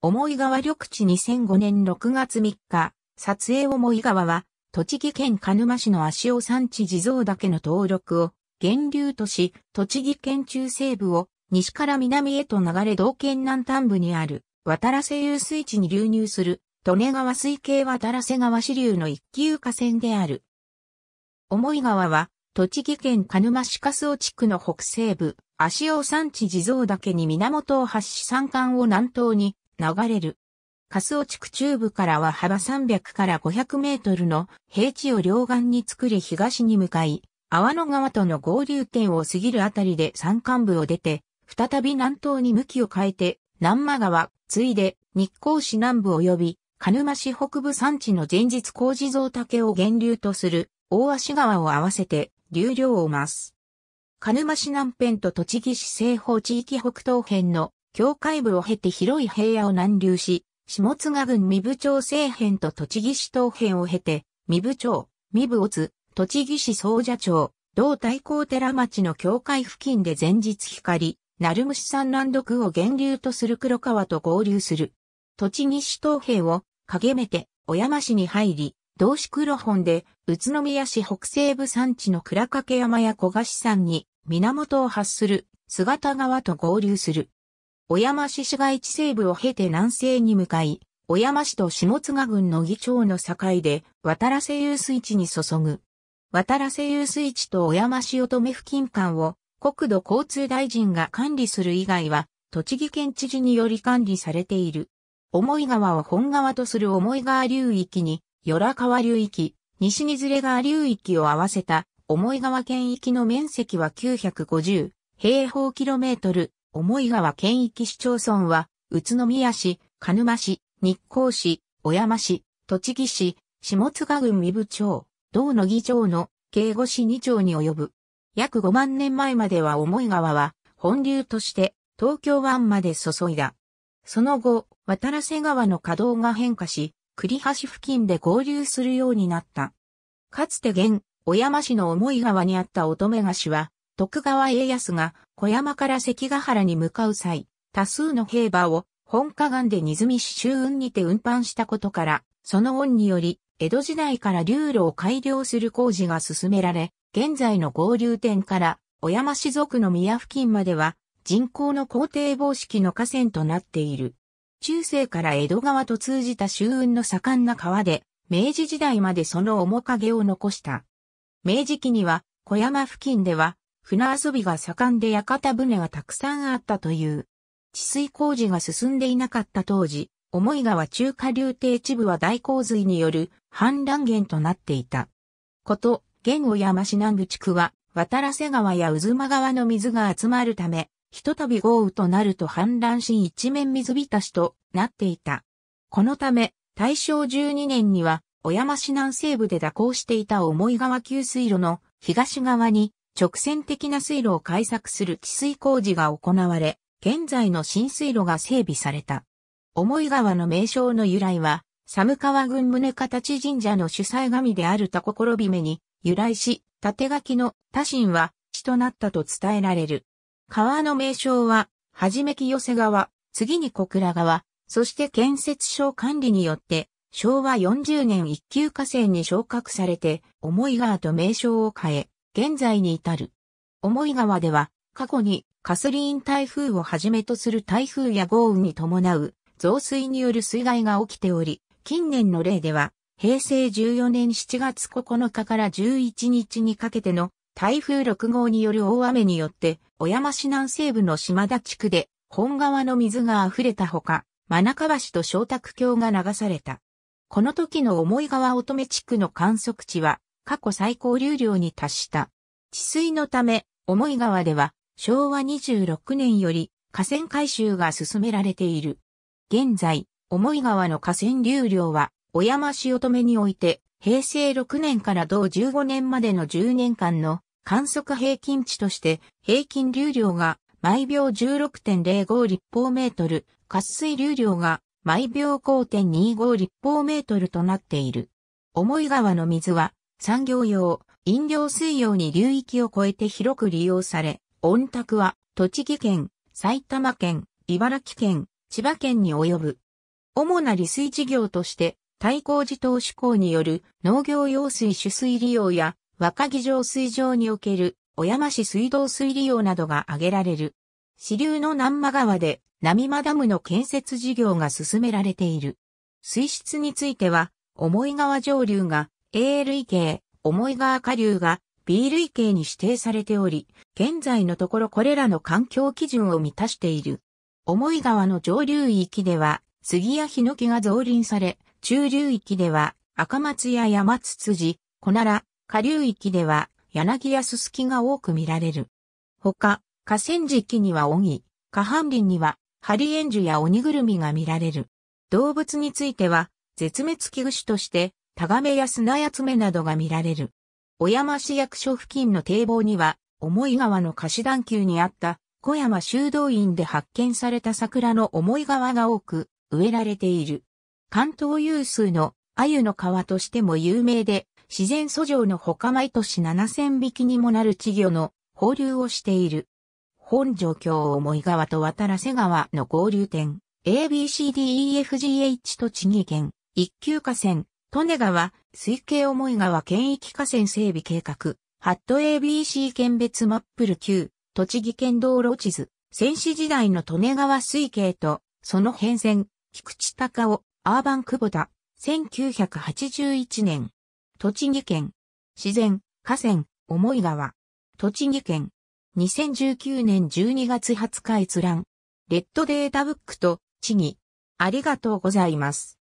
思い川緑地2005年6月3日、撮影思い川は、栃木県鹿沼市の足尾山地地蔵岳の登録を、源流とし、栃木県中西部を、西から南へと流れ道県南端部にある、渡良瀬遊水地に流入する、利根川水系渡良瀬川支流の一級河川である。思い川は、栃木県鹿沼市加須地区の北西部、足尾山地地蔵岳に源を発し山間を南東に、流れる。カスオ地区中部からは幅300から500メートルの平地を両岸に作り東に向かい、阿野川との合流点を過ぎるあたりで山間部を出て、再び南東に向きを変えて、南間川、ついで日光市南部及び、鹿沼市北部山地の前日工事造竹を源流とする大足川を合わせて流量を増す。鹿沼市南辺と栃木市西方地域北東辺の境界部を経て広い平野を南流し、下津郡三部町西辺と栃木市東辺を経て、三部町、三部乙津、栃木市総社町、同太閤寺町の境界付近で前日光、鳴虫山南毒を源流とする黒川と合流する。栃木市東辺を、陰めて、小山市に入り、同市黒本で、宇都宮市北西部山地の倉掛山や小菓子山に、源を発する、姿川と合流する。小山市市街地西部を経て南西に向かい、小山市と下津賀郡の議長の境で、渡良瀬遊水地に注ぐ。渡良瀬遊水地と小山市乙女付近間を、国土交通大臣が管理する以外は、栃木県知事により管理されている。重井川を本川とする重井川流域に、与良川流域、西にずれ川流域を合わせた、重井川県域の面積は950平方キロメートル、思い川県域市町村は、宇都宮市、鹿沼市、日光市、小山市、栃木市、下津郡三部町、道野議長の敬語市二町に及ぶ。約5万年前までは思い川は、本流として東京湾まで注いだ。その後、渡瀬川の稼働が変化し、栗橋付近で合流するようになった。かつて現、小山市の思い川にあった乙女菓子は、徳川家康が小山から関ヶ原に向かう際、多数の兵馬を本河岸で荷積み市周運にて運搬したことから、その恩により、江戸時代から流路を改良する工事が進められ、現在の合流点から小山市族の宮付近までは人工の工程防式の河川となっている。中世から江戸川と通じた周運の盛んな川で、明治時代までその面影を残した。明治期には小山付近では船遊びが盛んで屋形船がたくさんあったという。治水工事が進んでいなかった当時、重井川中下流堤一部は大洪水による氾濫源となっていた。こと、玄小山市南部地区は、渡良瀬川や渦間川の水が集まるため、ひとたび豪雨となると氾濫し一面水浸しとなっていた。このため、大正12年には、小山市南西部で蛇行していた重井川給水路の東側に直線的な水路を開削する治水工事が行われ、現在の新水路が整備された。思い川の名称の由来は、寒川郡宗形神社の主催神であるタココロビメに由来し、縦書きの他神は死となったと伝えられる。川の名称は、はじめき寄せ川、次に小倉川、そして建設省管理によって、昭和40年一級河川に昇格されて、思い川と名称を変え、現在に至る。思い川では、過去にカスリーン台風をはじめとする台風や豪雨に伴う増水による水害が起きており、近年の例では、平成14年7月9日から11日にかけての台風6号による大雨によって、小山市南西部の島田地区で本川の水が溢れたほか、真中橋と小卓橋が流された。この時の重い川乙女地区の観測値は過去最高流量に達した。治水のため、重井川では昭和26年より河川改修が進められている。現在、重井川の河川流量は、小山市乙女において、平成6年から同15年までの10年間の観測平均値として、平均流量が毎秒16.05立方メートル、渇水流量が毎秒5.25立方メートルとなっている。重井川の水は産業用、飲料水用に流域を越えて広く利用され、温卓は栃木県、埼玉県、茨城県、千葉県に及ぶ。主な利水事業として、対抗児投志工による農業用水取水利用や若木城水場における小山市水道水利用などが挙げられる。支流の南間川で波間ダムの建設事業が進められている。水質については、重い川上流が A 類型、重い川下流が B 類型に指定されており、現在のところこれらの環境基準を満たしている。重い川の上流域では、杉やヒノキが増林され、中流域では、赤松や山ツツジ、コナラ、下流域では、柳やススキが多く見られる。他、河川敷にはオギ、下半林には、ハリエンジュやオニグルミが見られる。動物については、絶滅危惧種として、タガメや砂集めなどが見られる。小山市役所付近の堤防には、重井川の貸し段丘にあった小山修道院で発見された桜の重い川が多く植えられている。関東有数の鮎の川としても有名で、自然素上の他毎年7000匹にもなる稚魚の放流をしている。本状況重い川と渡良瀬川の合流点、ABCDEFGH 栃木県、一級河川、利根川、水系思い川県域河川整備計画、ハット ABC 県別マップル9、栃木県道路地図、戦士時代の利根川水系と、その変遷、菊池隆夫、アーバン久保田、1981年、栃木県、自然、河川、思い川、栃木県、2019年12月20日閲覧、レッドデータブックと、地義。ありがとうございます。